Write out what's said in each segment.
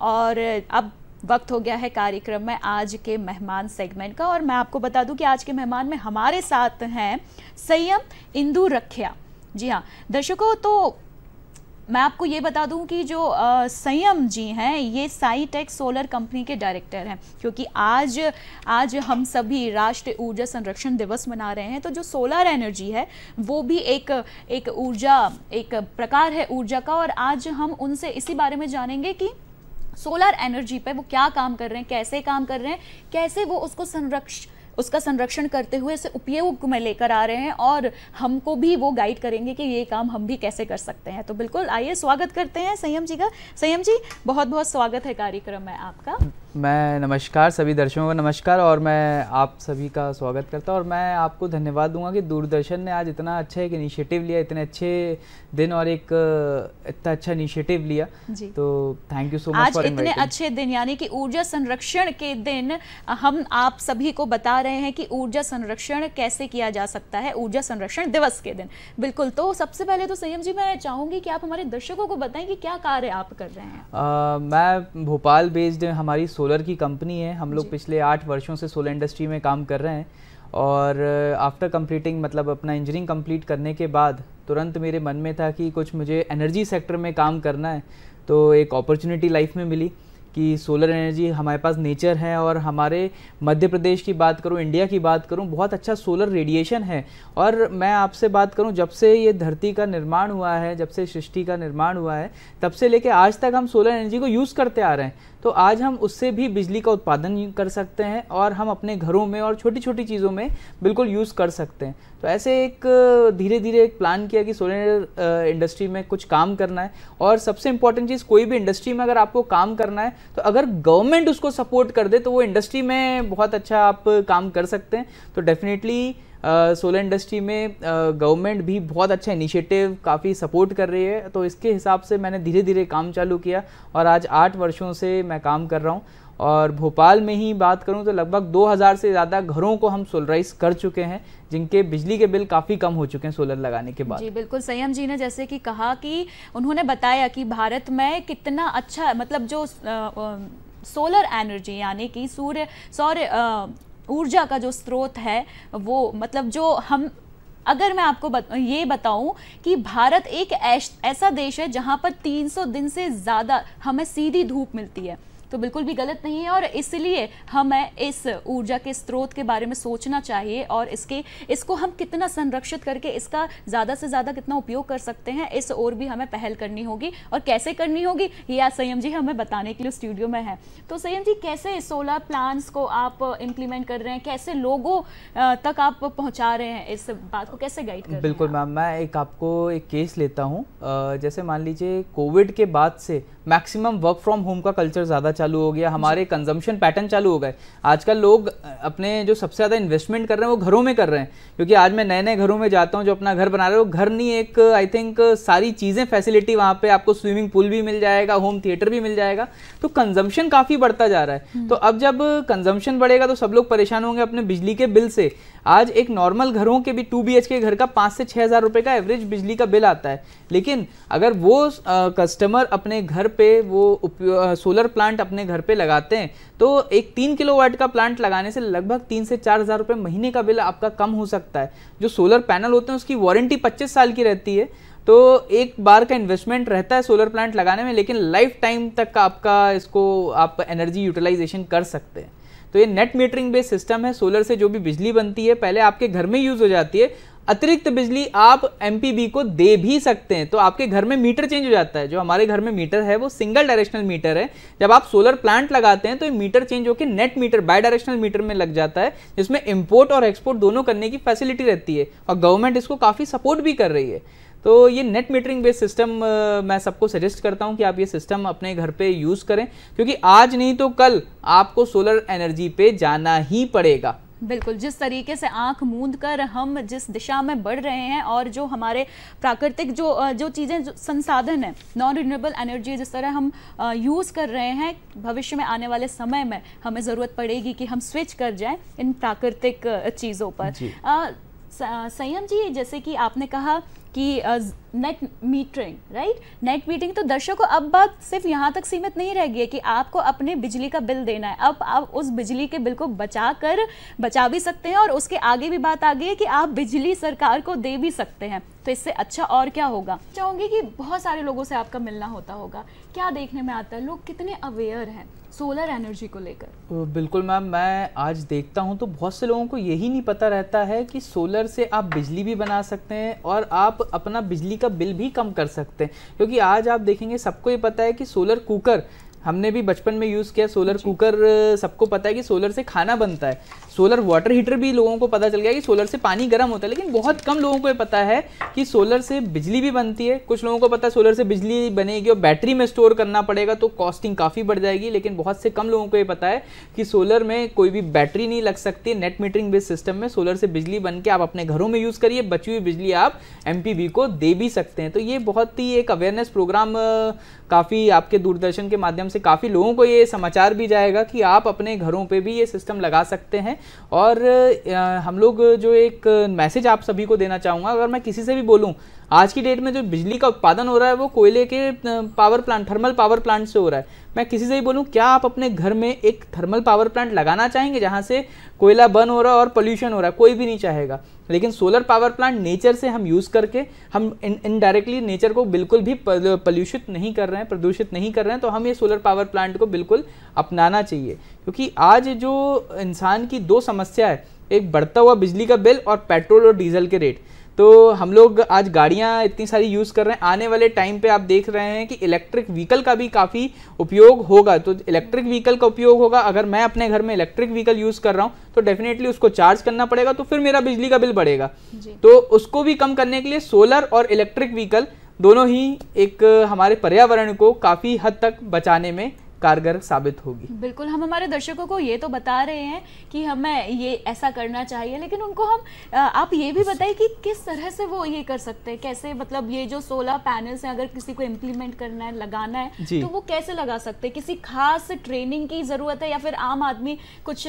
और अब वक्त हो गया है कार्यक्रम में आज के मेहमान सेगमेंट का और मैं आपको बता दूं कि आज के मेहमान में हमारे साथ हैं संयम इंदू रखिया जी हाँ दर्शकों तो मैं आपको ये बता दूं कि जो संयम जी हैं ये साईटेक सोलर कंपनी के डायरेक्टर हैं क्योंकि आज आज हम सभी राष्ट्रीय ऊर्जा संरक्षण दिवस मना रहे हैं तो जो सोलर एनर्जी है वो भी एक एक ऊर्जा एक प्रकार है ऊर्जा का और आज हम उनसे इसी बारे में जानेंगे कि सोलर एनर्जी पर वो क्या काम कर रहे हैं कैसे काम कर रहे हैं कैसे वो उसको संरक्ष उसका संरक्षण करते हुए इसे उपयोग में लेकर आ रहे हैं और हमको भी वो गाइड करेंगे कि ये काम हम भी कैसे कर सकते हैं तो बिल्कुल आइए स्वागत करते हैं संयम जी का संयम जी बहुत बहुत स्वागत है कार्यक्रम में आपका मैं नमस्कार सभी दर्शकों को नमस्कार और मैं आप सभी का स्वागत करता हूँ और मैं आपको धन्यवाद दूंगा कि दूरदर्शन ने आज इतना अच्छा एक इनिशिएटिव लिया इतने अच्छे दिन और एक इतना अच्छा इनिशिएटिव लिया तो थैंक यू सो मच आज इतने अच्छे दिन यानी कि ऊर्जा संरक्षण के दिन हम आप सभी को बता रहे हैं कि ऊर्जा संरक्षण कैसे किया जा सकता है ऊर्जा संरक्षण दिवस के दिन बिल्कुल तो सबसे पहले तो संयम जी मैं चाहूंगी कि आप हमारे दर्शकों को बताएं कि क्या कार्य आप कर रहे हैं मैं भोपाल बेस्ड हमारी सोलर की कंपनी है हम लोग पिछले आठ वर्षों से सोलर इंडस्ट्री में काम कर रहे हैं और आफ्टर कंप्लीटिंग मतलब अपना इंजीनियरिंग कंप्लीट करने के बाद तुरंत मेरे मन में था कि कुछ मुझे एनर्जी सेक्टर में काम करना है तो एक अपॉर्चुनिटी लाइफ में मिली कि सोलर एनर्जी हमारे पास नेचर है और हमारे मध्य प्रदेश की बात करूँ इंडिया की बात करूँ बहुत अच्छा सोलर रेडिएशन है और मैं आपसे बात करूँ जब से ये धरती का निर्माण हुआ है जब से सृष्टि का निर्माण हुआ है तब से लेके आज तक हम सोलर एनर्जी को यूज़ करते आ रहे हैं तो आज हम उससे भी बिजली का उत्पादन कर सकते हैं और हम अपने घरों में और छोटी छोटी चीज़ों में बिल्कुल यूज़ कर सकते हैं तो ऐसे एक धीरे धीरे एक प्लान किया कि सोलर इंडस्ट्री में कुछ काम करना है और सबसे इंपॉर्टेंट चीज़ कोई भी इंडस्ट्री में अगर आपको काम करना है तो अगर गवर्नमेंट उसको सपोर्ट कर दे तो वो इंडस्ट्री में बहुत अच्छा आप काम कर सकते हैं तो डेफिनेटली सोलर इंडस्ट्री में गवर्नमेंट भी बहुत अच्छा इनिशिएटिव काफ़ी सपोर्ट कर रही है तो इसके हिसाब से मैंने धीरे धीरे काम चालू किया और आज आठ वर्षों से मैं काम कर रहा हूँ और भोपाल में ही बात करूं तो लगभग 2000 से ज़्यादा घरों को हम सोलराइज कर चुके हैं जिनके बिजली के बिल काफ़ी कम हो चुके हैं सोलर लगाने के बाद जी बिल्कुल संयम जी ने जैसे कि कहा कि उन्होंने बताया कि भारत में कितना अच्छा मतलब जो आ, आ, सोलर एनर्जी यानी कि सूर्य सौर ऊर्जा का जो स्रोत है वो मतलब जो हम अगर मैं आपको बत, ये बताऊं कि भारत एक ऐसा देश है जहां पर 300 दिन से ज़्यादा हमें सीधी धूप मिलती है तो बिल्कुल भी गलत नहीं है और इसलिए हमें इस ऊर्जा के स्रोत के बारे में सोचना चाहिए और इसके इसको हम कितना संरक्षित करके इसका ज़्यादा से ज़्यादा कितना उपयोग कर सकते हैं इस ओर भी हमें पहल करनी होगी और कैसे करनी होगी ये आज संयम जी हमें बताने के लिए स्टूडियो में है तो संयम जी कैसे सोलर प्लान्स को आप इम्प्लीमेंट कर रहे हैं कैसे लोगों तक आप पहुँचा रहे हैं इस बात को कैसे गाइड कर बिल्कुल मैम मैं एक आपको एक केस लेता हूँ जैसे मान लीजिए कोविड के बाद से मैक्सिमम वर्क फ्रॉम होम का कल्चर ज़्यादा चालू हो गया हमारे कंजम्पशन पैटर्न चालू हो गए आजकल लोग अपने जो सबसे ज़्यादा इन्वेस्टमेंट कर रहे हैं वो घरों में कर रहे हैं क्योंकि आज मैं नए नए घरों में जाता हूँ जो अपना घर बना रहे हो घर नहीं एक आई थिंक सारी चीज़ें फैसिलिटी वहाँ पर आपको स्विमिंग पूल भी मिल जाएगा होम थिएटर भी मिल जाएगा तो कंजम्पशन काफ़ी बढ़ता जा रहा है हम्म। तो अब जब कंजम्पशन बढ़ेगा तो सब लोग परेशान होंगे अपने बिजली के बिल से आज एक नॉर्मल घरों के भी टू बी के घर का पाँच से छः हज़ार रुपये का एवरेज बिजली का बिल आता है लेकिन अगर वो आ, कस्टमर अपने घर पे वो आ, सोलर प्लांट अपने घर पे लगाते हैं तो एक तीन किलोवाट का प्लांट लगाने से लगभग तीन से चार हज़ार रुपये महीने का बिल आपका कम हो सकता है जो सोलर पैनल होते हैं उसकी वारंटी पच्चीस साल की रहती है तो एक बार का इन्वेस्टमेंट रहता है सोलर प्लांट लगाने में लेकिन लाइफ टाइम तक आपका इसको आप एनर्जी यूटिलाइजेशन कर सकते हैं तो ये नेट मीटरिंग बेस्ड सिस्टम है सोलर से जो भी बिजली बनती है पहले आपके घर में यूज़ हो जाती है अतिरिक्त बिजली आप एम को दे भी सकते हैं तो आपके घर में मीटर चेंज हो जाता है जो हमारे घर में मीटर है वो सिंगल डायरेक्शनल मीटर है जब आप सोलर प्लांट लगाते हैं तो ये मीटर चेंज होकर net meter bidirectional meter में लग जाता है जिसमें इम्पोर्ट और एक्सपोर्ट दोनों करने की फैसिलिटी रहती है और गवर्नमेंट इसको काफ़ी सपोर्ट भी कर रही है तो ये नेट मीटरिंग बेस्ड सिस्टम मैं सबको सजेस्ट करता हूँ कि आप ये सिस्टम अपने घर पे यूज़ करें क्योंकि आज नहीं तो कल आपको सोलर एनर्जी पे जाना ही पड़ेगा बिल्कुल जिस तरीके से आंख मूंद कर हम जिस दिशा में बढ़ रहे हैं और जो हमारे प्राकृतिक जो जो चीज़ें जो संसाधन हैं नॉन रिन्यूएबल एनर्जी जिस तरह हम यूज़ कर रहे हैं भविष्य में आने वाले समय में हमें ज़रूरत पड़ेगी कि हम स्विच कर जाएं इन प्राकृतिक चीज़ों पर संयम जी जैसे कि आपने कहा कि net metering right net meeting तो दर्शकों अब बात सिर्फ यहाँ तक सीमित नहीं रह गई है कि आपको अपने बिजली का बिल देना है अब आप उस बिजली के बिल को बचा कर बचा भी सकते हैं और उसके आगे भी बात आ गई है कि आप बिजली सरकार को दे भी सकते हैं तो इससे अच्छा और क्या होगा चाहूँगी कि बहुत सारे लोगों से आपका मिलना होता होगा क्या देखने में आता है लोग कितने अवेयर हैं सोलर एनर्जी को लेकर बिल्कुल मैम मैं आज देखता हूँ तो बहुत से लोगों को यही नहीं पता रहता है कि सोलर से आप बिजली भी बना सकते हैं और आप आप अपना बिजली का बिल भी कम कर सकते हैं क्योंकि आज आप देखेंगे सबको ये पता है कि सोलर कुकर हमने भी बचपन में यूज़ किया सोलर कुकर सबको पता है कि सोलर से खाना बनता है सोलर वाटर हीटर भी लोगों को पता चल गया कि सोलर से पानी गर्म होता है लेकिन बहुत कम लोगों को ये पता है कि सोलर से बिजली भी बनती है कुछ लोगों को पता है सोलर से बिजली बनेगी और बैटरी में स्टोर करना पड़ेगा तो कॉस्टिंग काफ़ी बढ़ जाएगी लेकिन बहुत से कम लोगों को ये पता है कि सोलर में कोई भी बैटरी नहीं लग सकती नेट मीटरिंग बेस्ड सिस्टम में सोलर से बिजली बन के आप अपने घरों में यूज़ करिए बची हुई बिजली आप एम को दे भी सकते हैं तो ये बहुत ही एक अवेयरनेस प्रोग्राम काफ़ी आपके दूरदर्शन के माध्यम माध्यम से काफ़ी लोगों को ये समाचार भी जाएगा कि आप अपने घरों पे भी ये सिस्टम लगा सकते हैं और हम लोग जो एक मैसेज आप सभी को देना चाहूँगा अगर मैं किसी से भी बोलूँ आज की डेट में जो बिजली का उत्पादन हो रहा है वो कोयले के power plant thermal power plant से हो रहा है मैं किसी से ही बोलूँ क्या आप अपने घर में एक थर्मल पावर प्लांट लगाना चाहेंगे जहाँ से कोयला बर्न हो रहा है और पोल्यूशन हो रहा है कोई भी नहीं चाहेगा लेकिन सोलर पावर प्लांट नेचर से हम यूज़ करके हम इनडायरेक्टली नेचर को बिल्कुल भी पल्यूषित नहीं कर रहे हैं प्रदूषित नहीं कर रहे हैं तो हम ये सोलर पावर प्लांट को बिल्कुल अपनाना चाहिए क्योंकि आज जो इंसान की दो समस्या है एक बढ़ता हुआ बिजली का बिल और पेट्रोल और डीजल के रेट तो हम लोग आज गाड़ियाँ इतनी सारी यूज़ कर रहे हैं आने वाले टाइम पे आप देख रहे हैं कि इलेक्ट्रिक व्हीकल का भी काफ़ी उपयोग होगा तो इलेक्ट्रिक व्हीकल का उपयोग होगा अगर मैं अपने घर में इलेक्ट्रिक व्हीकल यूज़ कर रहा हूँ तो डेफिनेटली उसको चार्ज करना पड़ेगा तो फिर मेरा बिजली का बिल बढ़ेगा तो उसको भी कम करने के लिए सोलर और इलेक्ट्रिक व्हीकल दोनों ही एक हमारे पर्यावरण को काफ़ी हद तक बचाने में कारगर साबित होगी बिल्कुल हम हमारे दर्शकों को ये तो बता रहे हैं कि हमें ये ऐसा करना चाहिए लेकिन उनको हम आप ये भी बताइए कि किस तरह से वो ये कर सकते हैं कैसे मतलब ये जो सोलह पैनल्स हैं अगर किसी को इम्प्लीमेंट करना है लगाना है तो वो कैसे लगा सकते हैं किसी खास ट्रेनिंग की ज़रूरत है या फिर आम आदमी कुछ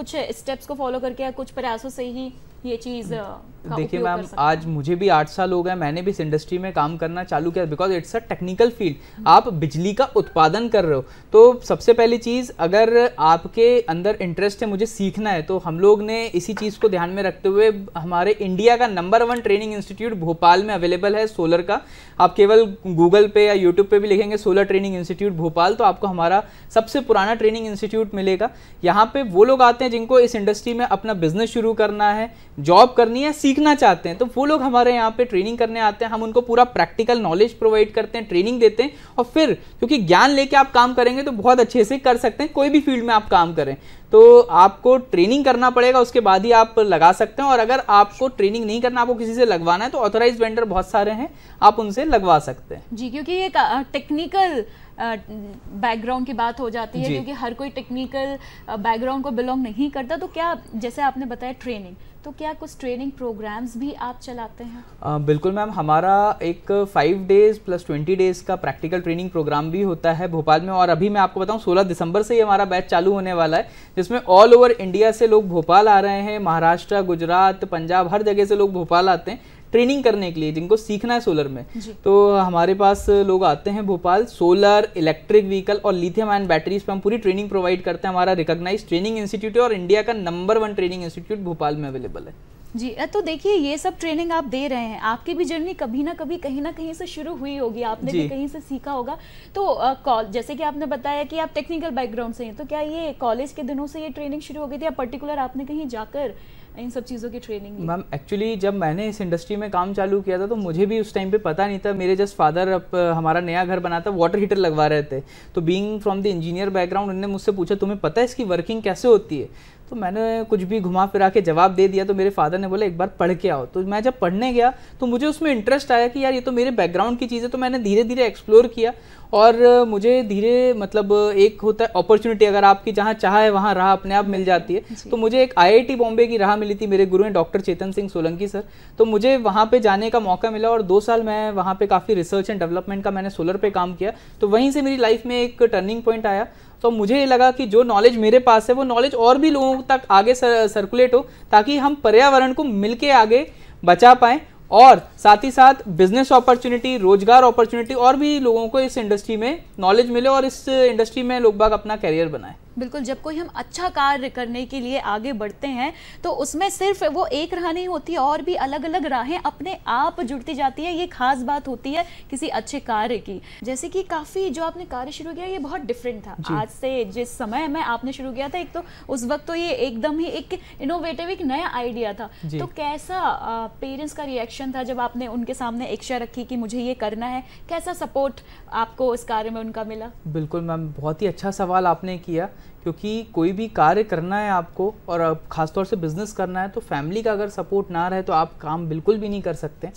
कुछ स्टेप्स को फॉलो करके या कुछ प्रयासों से ही ये चीज़ हम्म। देखिए मैम आज मुझे भी आठ साल हो गया मैंने भी इस इंडस्ट्री में काम करना चालू किया because it's a technical field आप बिजली का उत्पादन कर रहे हो तो सबसे पहली चीज़ अगर आपके अंदर इंटरेस्ट है मुझे सीखना है तो हम लोग ने इसी चीज़ को ध्यान में रखते हुए हमारे इंडिया का number one training institute Bhopal में अवेलेबल है सोलर का आप केवल गूगल पे या यूट्यूब पे भी लिखेंगे सोलर ट्रेनिंग इंस्टीट्यूट भोपाल तो आपको हमारा सबसे पुराना ट्रेनिंग इंस्टीट्यूट मिलेगा यहाँ पे वो लोग आते हैं जिनको इस इंडस्ट्री में अपना बिजनेस शुरू करना है जॉब करनी है सीखना चाहते हैं तो वो लोग हमारे यहाँ पे ट्रेनिंग करने आते हैं हम उनको पूरा प्रैक्टिकल नॉलेज प्रोवाइड करते हैं ट्रेनिंग देते हैं और फिर क्योंकि ज्ञान लेके आप काम करेंगे तो बहुत अच्छे से कर सकते हैं कोई भी फील्ड में आप काम करें तो आपको ट्रेनिंग करना पड़ेगा उसके बाद ही आप लगा सकते हैं और अगर आपको ट्रेनिंग नहीं करना आपको किसी से लगवाना है तो ऑथोराइज वेंडर बहुत सारे हैं आप उनसे लगवा सकते हैं जी क्योंकि ये टेक्निकल बैकग्राउंड की बात हो जाती है क्योंकि हर कोई टेक्निकल बैकग्राउंड को बिलोंग नहीं करता तो क्या जैसे आपने बताया ट्रेनिंग तो क्या कुछ ट्रेनिंग प्रोग्राम्स भी आप चलाते हैं आ, बिल्कुल मैम हमारा एक five days plus twenty days का प्रैक्टिकल ट्रेनिंग प्रोग्राम भी होता है भोपाल में और अभी मैं आपको बताऊं 16 दिसंबर से ही हमारा बैच चालू होने वाला है जिसमें ऑल ओवर इंडिया से लोग भोपाल आ रहे हैं महाराष्ट्र गुजरात पंजाब हर जगह से लोग भोपाल आते हैं ट्रेनिंग करने के लिए जिनको सीखना है सोलर में तो हमारे पास लोग आते हैं भोपाल सोलर इलेक्ट्रिक व्हीकल और लिथियम आयन बैटरीज पर हम पूरी ट्रेनिंग प्रोवाइड करते हैं हमारा रिकोगनाइज ट्रेनिंग इंस्टीट्यूट है और इंडिया का number one training institute Bhopal में अवेलेबल है जी तो देखिए ये सब ट्रेनिंग आप दे रहे हैं आपकी भी जर्नी कभी ना कभी कहीं ना कहीं से शुरू हुई होगी आपने भी कहीं से सीखा होगा तो कॉल जैसे कि आपने बताया कि आप टेक्निकल बैकग्राउंड से हैं तो क्या ये कॉलेज के दिनों से ये ट्रेनिंग शुरू हो गई थी या पर्टिकुलर आपने कहीं जाकर इन सब चीज़ों की ट्रेनिंग मैम एक्चुअली जब मैंने इस इंडस्ट्री में काम चालू किया था तो मुझे भी उस टाइम पे पता नहीं था मेरे जस्ट फादर अब हमारा नया घर बना था वाटर हीटर लगवा रहे थे तो being from the engineer background उन्होंने मुझसे पूछा तुम्हें पता है इसकी वर्किंग कैसे होती है तो मैंने कुछ भी घुमा फिरा के जवाब दे दिया तो मेरे फादर ने बोला एक बार पढ़ के आओ तो मैं जब पढ़ने गया तो मुझे उसमें इंटरेस्ट आया कि यार ये तो मेरे बैकग्राउंड की चीज़ है तो मैंने धीरे धीरे एक्सप्लोर किया और मुझे धीरे मतलब एक होता है अपॉर्चुनिटी अगर आपकी जहाँ चाह है वहाँ राह अपने आप मिल जाती है तो मुझे एक आईआईटी बॉम्बे की राह मिली थी मेरे गुरु हैं डॉक्टर चेतन सिंह सोलंकी सर तो मुझे वहाँ पे जाने का मौका मिला और दो साल मैं वहाँ पे काफ़ी रिसर्च एंड डेवलपमेंट का मैंने सोलर पे काम किया तो वहीं से मेरी लाइफ में एक टर्निंग पॉइंट आया तो मुझे ये लगा कि जो नॉलेज मेरे पास है वो नॉलेज और भी लोगों तक आगे सर, सर्कुलेट हो ताकि हम पर्यावरण को मिलके आगे बचा पाएँ और साथ ही साथ बिजनेस अपॉर्चुनिटी रोजगार अपॉर्चुनिटी और भी लोगों को इस इंडस्ट्री में नॉलेज मिले और इस इंडस्ट्री में लोग बाग अपना करियर बनाए बिल्कुल जब कोई हम अच्छा कार्य करने के लिए आगे बढ़ते हैं तो उसमें सिर्फ वो एक राह नहीं होती और भी अलग अलग राहें अपने आप जुड़ती जाती है ये खास बात होती है किसी अच्छे कार्य की जैसे कि काफ़ी जो आपने कार्य शुरू किया ये बहुत डिफरेंट था आज से जिस समय में आपने शुरू किया था एक तो उस वक्त तो ये एकदम ही एक इनोवेटिव एक नया आइडिया था तो कैसा पेरेंट्स का रिएक्शन था जब आपने उनके सामने इच्छा रखी कि मुझे ये करना है कैसा सपोर्ट आपको इस कार्य में उनका मिला बिल्कुल मैम बहुत ही अच्छा सवाल आपने किया क्योंकि कोई भी कार्य करना है आपको और ख़ासतौर से बिज़नेस करना है तो फैमिली का अगर सपोर्ट ना रहे तो आप काम बिल्कुल भी नहीं कर सकते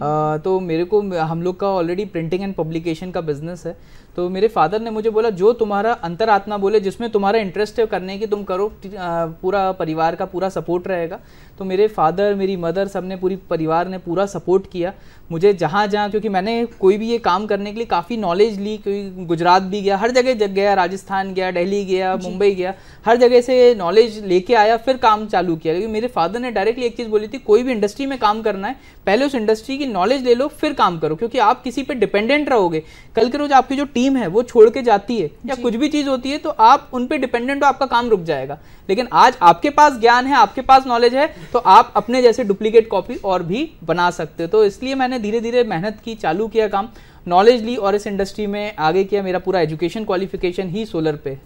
तो मेरे को हम लोग का ऑलरेडी प्रिंटिंग एंड पब्लिकेशन का बिजनेस है तो मेरे फादर ने मुझे बोला जो तुम्हारा अंतरात्मा बोले जिसमें तुम्हारा इंटरेस्ट है करने की तुम करो पूरा परिवार का पूरा सपोर्ट रहेगा तो मेरे फादर मेरी मदर सब ने पूरी परिवार ने पूरा सपोर्ट किया मुझे जहाँ जहाँ क्योंकि मैंने कोई भी ये काम करने के लिए काफ़ी नॉलेज ली क्योंकि गुजरात भी गया हर जगह जग गया राजस्थान गया दिल्ली गया मुंबई गया हर जगह से नॉलेज लेके आया फिर काम चालू किया क्योंकि मेरे फादर ने डायरेक्टली एक चीज़ बोली थी कोई भी इंडस्ट्री में काम करना है पहले उस इंडस्ट्री की नॉलेज ले लो फिर काम करो क्योंकि आप किसी पे डिपेंडेंट रहोगे कल के रोज आपकी जो टीम है वो छोड़ के जाती है या कुछ भी चीज़ होती है तो आप उन डिपेंडेंट हो आपका काम रुक जाएगा लेकिन आज आपके पास ज्ञान है आपके पास नॉलेज है तो आप अपने जैसे डुप्लीकेट कॉपी और भी बना सकते हो तो इसलिए मैंने धीरे धीरे मेहनत की चालू किया काम नॉलेज ली और इस इंडस्ट्री में आगे किया मेरा पूरा एजुकेशन क्वालिफिकेशन ही सोलर पे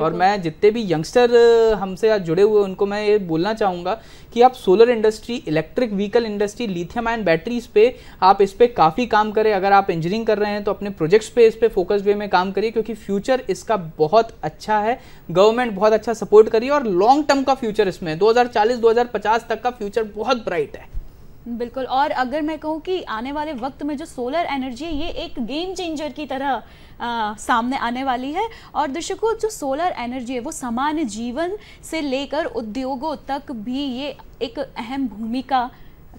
और मैं जितने भी यंगस्टर हमसे आज जुड़े हुए उनको मैं ये बोलना चाहूँगा कि आप solar industry electric vehicle industry lithium ion batteries पे आप इस पर काफ़ी काम करें अगर आप इंजीनियरिंग कर रहे हैं तो अपने प्रोजेक्ट्स पे इस पर फोकस वे में काम करिए क्योंकि फ्यूचर इसका बहुत अच्छा है गवर्नमेंट बहुत अच्छा सपोर्ट करिए और लॉन्ग टर्म का फ्यूचर इसमें दो हज़ार तक का फ्यूचर बहुत ब्राइट है बिल्कुल और अगर मैं कहूँ कि आने वाले वक्त में जो सोलर एनर्जी है ये एक गेम चेंजर की तरह आ, सामने आने वाली है और दर्शकों जो सोलर एनर्जी है वो सामान्य जीवन से लेकर उद्योगों तक भी ये एक अहम भूमिका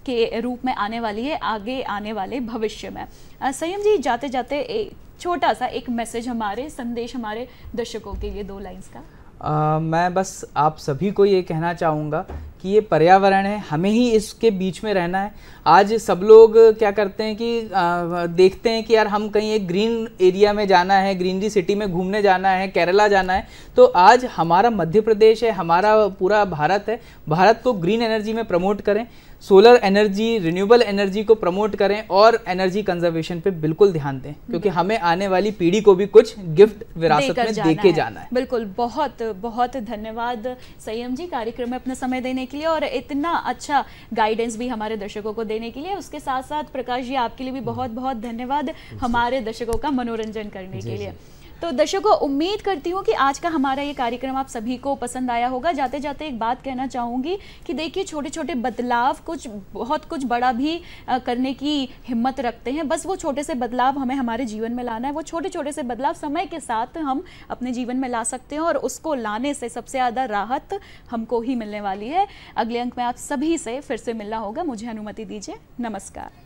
के रूप में आने वाली है आगे आने वाले भविष्य में संयम जी जाते जाते छोटा सा एक मैसेज हमारे संदेश हमारे दर्शकों के लिए दो लाइन्स का आ, मैं बस आप सभी को ये कहना चाहूँगा कि ये पर्यावरण है हमें ही इसके बीच में रहना है आज सब लोग क्या करते हैं कि आ, देखते हैं कि यार हम कहीं एक ग्रीन एरिया में जाना है ग्रीनरी सिटी में घूमने जाना है केरला जाना है तो आज हमारा मध्य प्रदेश है हमारा पूरा भारत है भारत को ग्रीन एनर्जी में प्रमोट करें सोलर एनर्जी रिन्यूएबल एनर्जी को प्रमोट करें और एनर्जी कंजर्वेशन पे बिल्कुल ध्यान दें क्योंकि हम्म। हमें आने वाली पीढ़ी को भी कुछ गिफ्ट विरासत में जाना देके है। जाना है बिल्कुल बहुत बहुत धन्यवाद संयम जी कार्यक्रम में अपना समय देने के लिए और इतना अच्छा गाइडेंस भी हमारे दर्शकों को देने के लिए उसके साथ साथ प्रकाश जी आपके लिए भी हम्म। बहुत बहुत धन्यवाद हमारे दर्शकों का मनोरंजन करने के लिए तो दर्शकों उम्मीद करती हूँ कि आज का हमारा ये कार्यक्रम आप सभी को पसंद आया होगा जाते जाते एक बात कहना चाहूँगी कि देखिए छोटे छोटे बदलाव कुछ बहुत कुछ बड़ा भी करने की हिम्मत रखते हैं बस वो छोटे से बदलाव हमें हमारे जीवन में लाना है वो छोटे छोटे से बदलाव समय के साथ हम अपने जीवन में ला सकते हैं और उसको लाने से सबसे ज़्यादा राहत हमको ही मिलने वाली है अगले अंक में आप सभी से फिर से मिलना होगा मुझे अनुमति दीजिए नमस्कार